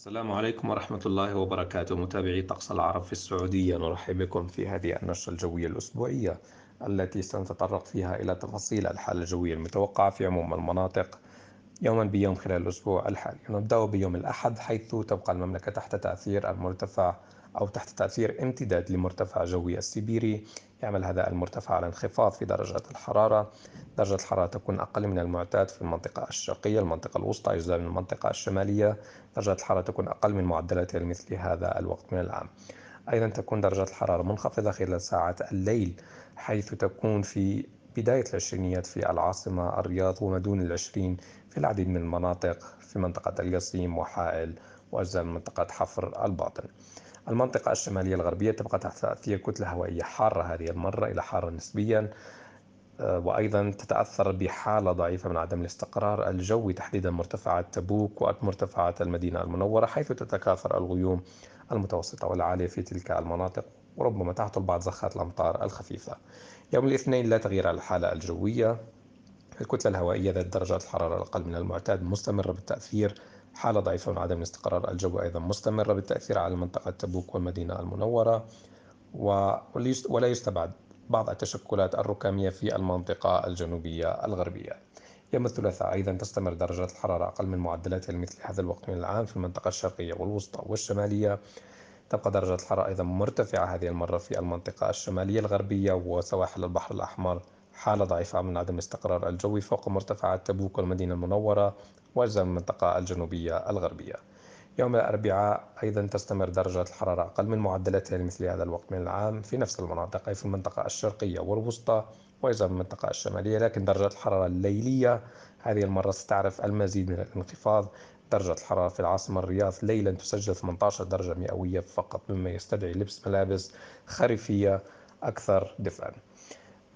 السلام عليكم ورحمة الله وبركاته متابعي طقس العرب في السعودية نرحب بكم في هذه النشرة الجوية الأسبوعية التي سنتطرق فيها إلى تفاصيل الحالة الجوية المتوقعة في عموم المناطق يوما بيوم خلال الأسبوع الحالي نبدأ بيوم الأحد حيث تبقى المملكة تحت تأثير المرتفع أو تحت تأثير امتداد لمرتفع جوي السيبيري يعمل هذا المرتفع على انخفاض في درجات الحرارة درجة الحرارة تكون أقل من المعتاد في المنطقة الشرقية المنطقة الوسطى أجزاء من المنطقة الشمالية درجة الحرارة تكون أقل من معدلاتها لمثل هذا الوقت من العام أيضا تكون درجة الحرارة منخفضة خلال ساعات الليل حيث تكون في بداية العشرينيات في العاصمة الرياض وما دون العشرين في العديد من المناطق في منطقة القصيم وحائل وأجزاء من منطقة حفر الباطن المنطقة الشمالية الغربية تبقى تحت تأثير كتلة هوائية حارة هذه المرة إلى حارة نسبيا آه، وأيضا تتأثر بحالة ضعيفة من عدم الاستقرار الجوي تحديدا مرتفعات تبوك ومرتفعات المدينة المنورة حيث تتكاثر الغيوم المتوسطة والعالية في تلك المناطق وربما تحصل بعض زخات الأمطار الخفيفة يوم الاثنين لا تغيير على الحالة الجوية الكتلة الهوائية ذات درجات الحرارة الأقل من المعتاد مستمرة بالتأثير حالة ضعيفة من عدم الاستقرار الجوي أيضا مستمرة بالتأثير على منطقة تبوك والمدينة المنورة ولا يستبعد بعض التشكلات الركامية في المنطقة الجنوبية الغربية يوم الثلاثاء أيضا تستمر درجات الحرارة أقل من معدلاتها لمثل هذا الوقت من العام في المنطقة الشرقية والوسطى والشمالية تبقى درجات الحرارة أيضا مرتفعة هذه المرة في المنطقة الشمالية الغربية وسواحل البحر الأحمر حالة ضعيفة من عدم الاستقرار الجوي فوق مرتفعات تبوك والمدينة المنورة وأجزاء من المنطقة الجنوبية الغربية يوم الأربعاء أيضا تستمر درجات الحرارة أقل من معدلاتها لمثل هذا الوقت من العام في نفس المناطق أي في المنطقة الشرقية والوسطى وأيضا المنطقة الشمالية لكن درجات الحرارة الليلية هذه المرة ستعرف المزيد من الانخفاض درجة الحرارة في العاصمة الرياض ليلا تسجل 18 درجة مئوية فقط مما يستدعي لبس ملابس خريفية أكثر دفئا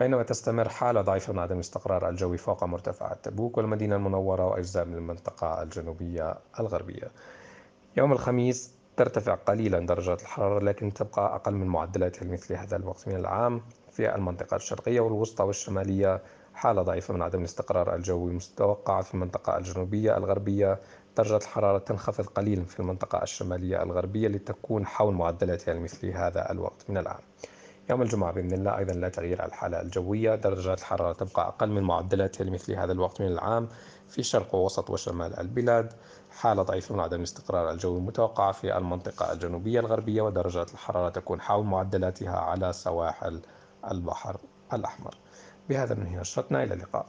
بينما تستمر حالة ضعيفة من عدم الاستقرار الجوي فوق مرتفعات تبوك والمدينة المنورة وأجزاء من المنطقة الجنوبية الغربية. يوم الخميس ترتفع قليلا درجات الحرارة لكن تبقى أقل من معدلاتها لمثل هذا الوقت من العام في المنطقة الشرقية والوسطى والشمالية حالة ضعيفة من عدم الاستقرار الجوي متوقعة في المنطقة الجنوبية الغربية درجة الحرارة تنخفض قليلا في المنطقة الشمالية الغربية لتكون حول معدلاتها لمثل هذا الوقت من العام. يوم الجمعة بإذن الله أيضا لا تغيير على الحالة الجوية درجات الحرارة تبقى أقل من معدلاتها لمثل هذا الوقت من العام في شرق ووسط وشمال البلاد حالة ضعيفة من عدم الاستقرار الجوي المتوقعة في المنطقة الجنوبية الغربية ودرجات الحرارة تكون حول معدلاتها على سواحل البحر الأحمر بهذا ننهي نشرتنا إلى اللقاء